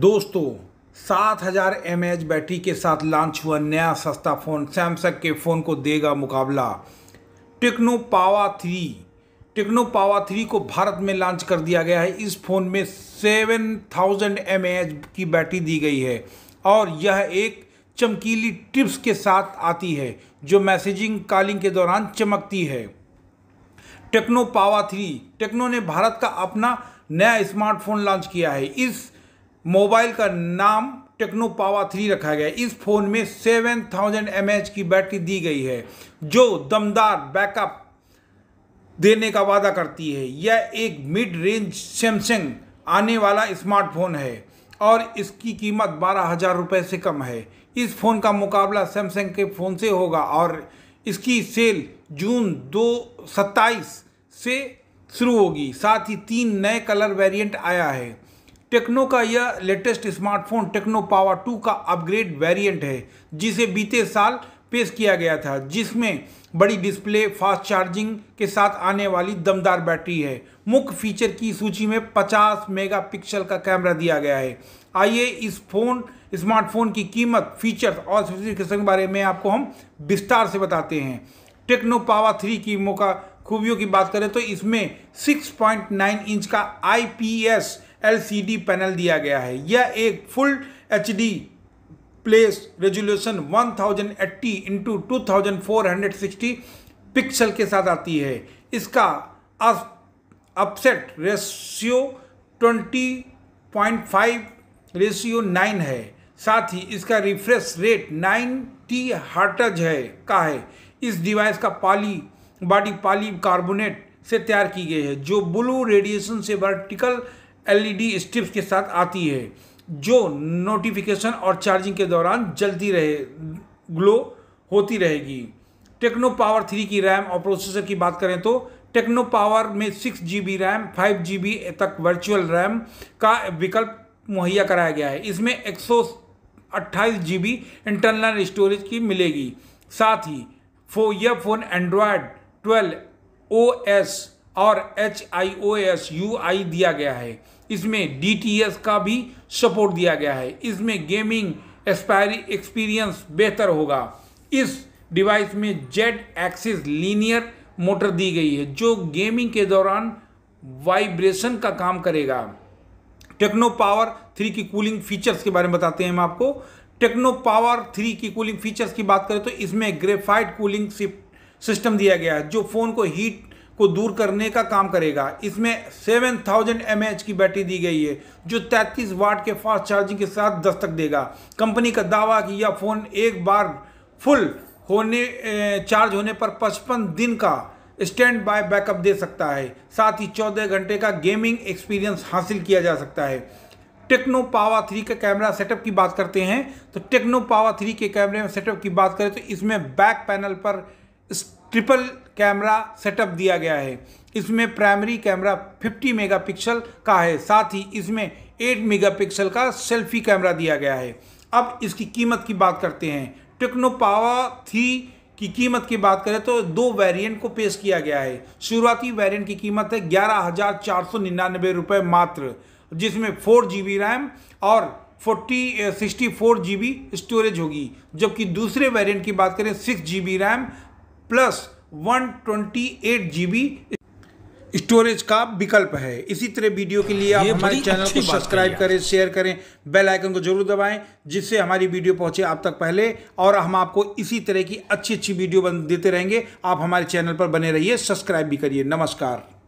दोस्तों सात हज़ार एम बैटरी के साथ लॉन्च हुआ नया सस्ता फ़ोन सैमसंग के फ़ोन को देगा मुकाबला Tecno Pova three Tecno Pova three को भारत में लॉन्च कर दिया गया है इस फ़ोन में सेवन थाउजेंड एम की बैटरी दी गई है और यह एक चमकीली टिप्स के साथ आती है जो मैसेजिंग कॉलिंग के दौरान चमकती है टेक्नो पावा थ्री टेक्नो ने भारत का अपना नया स्मार्टफोन लॉन्च किया है इस मोबाइल का नाम टेक्नो पावा थ्री रखा गया इस फ़ोन में सेवन थाउजेंड एम की बैटरी दी गई है जो दमदार बैकअप देने का वादा करती है यह एक मिड रेंज सैमसंग आने वाला स्मार्टफोन है और इसकी कीमत बारह हज़ार रुपये से कम है इस फ़ोन का मुकाबला सैमसंग के फ़ोन से होगा और इसकी सेल जून दो सत्ताईस से शुरू होगी साथ ही तीन नए कलर वेरिएंट आया है टेक्नो का यह latest smartphone Tecno power two का अपग्रेड वेरिएंट है जिसे बीते साल पेश किया गया था जिसमें बड़ी डिस्प्ले फास्ट चार्जिंग के साथ आने वाली दमदार बैटरी है मुख्य फीचर की सूची में 50 मेगापिक्सल का कैमरा दिया गया है आइए इस फोन स्मार्टफोन की कीमत फीचर्स और स्पेसिफिकेशन के बारे में आपको हम विस्तार से बताते हैं टेक्नो पावर थ्री की मौका खूबियों की बात करें तो इसमें 6.9 इंच का आई एलसीडी पैनल दिया गया है यह एक full HD plus resolution 1080 into two pixel के साथ आती है इसका अपसेट रेशियो 20.5 रेशियो 9 है साथ ही इसका रिफ्रेश रेट 90 टी है का है इस डिवाइस का पाली बॉडी पाली कार्बोनेट से तैयार की गई है जो ब्लू रेडिएशन से वर्टिकल एलईडी स्ट्रिप्स के साथ आती है जो नोटिफिकेशन और चार्जिंग के दौरान जलती रहे ग्लो होती रहेगी टेक्नो पावर थ्री की रैम और प्रोसेसर की बात करें तो टेक्नो पावर में six G B RAM five G B तक वर्चुअल रैम का विकल्प मुहैया कराया गया है इसमें एक सौ अट्ठाईस जी बी इंटरनल स्टोरेज की मिलेगी साथ ही फो यह phone Android twelve O S और H I O S U I दिया गया है इसमें डी टी एस का भी सपोर्ट दिया गया है इसमें गेमिंग एक्सपायरी एक्सपीरियंस बेहतर होगा इस डिवाइस में जेड एक्सिस लीनियर मोटर दी गई है जो गेमिंग के दौरान वाइब्रेशन का काम करेगा टेक्नो पावर थ्री की कूलिंग फीचर्स के बारे में बताते हैं हम आपको टेक्नो पावर थ्री की कूलिंग फीचर्स की बात करें तो इसमें ग्रेफाइट कूलिंग सिस्टम दिया गया है जो फ़ोन को हीट को दूर करने का काम करेगा इसमें 7000 थाउजेंड की बैटरी दी गई है जो 33 वाट के फास्ट चार्जिंग के साथ दस्तक देगा कंपनी का दावा कि यह फ़ोन एक बार फुल होने चार्ज होने पर 55 दिन का स्टैंड बाय बैकअप दे सकता है साथ ही 14 घंटे का गेमिंग एक्सपीरियंस हासिल किया जा सकता है टेक्नो पावा थ्री के कैमरा सेटअप की बात करते हैं तो टेक्नो पावा थ्री के कैमरे में सेटअप की बात करें तो इसमें बैक पैनल पर ट्रिपल कैमरा सेटअप दिया गया है इसमें प्राइमरी कैमरा 50 मेगापिक्सल का है साथ ही इसमें 8 मेगापिक्सल का सेल्फी कैमरा दिया गया है अब इसकी कीमत की बात करते हैं टेक्नो पावा थ्री की कीमत की बात करें तो दो वेरिएंट को पेश किया गया है शुरुआती वेरिएंट की कीमत है ग्यारह हज़ार चार सौ निन्यानवे रुपये मात्र जिसमें फोर जी बी रैम और forty sixty four G B storage होगी जबकि दूसरे वेरिएंट की बात करें six G B RAM plus one twenty eight G B storage का विकल्प है इसी तरह वीडियो के लिए आप हमारे चैनल को सब्सक्राइब करें शेयर करें बेल आइकन को जरूर दबाएं जिससे हमारी वीडियो पहुंचे आप तक पहले और हम आपको इसी तरह की अच्छी अच्छी वीडियो देते रहेंगे आप हमारे चैनल पर बने रहिए सब्सक्राइब भी करिए नमस्कार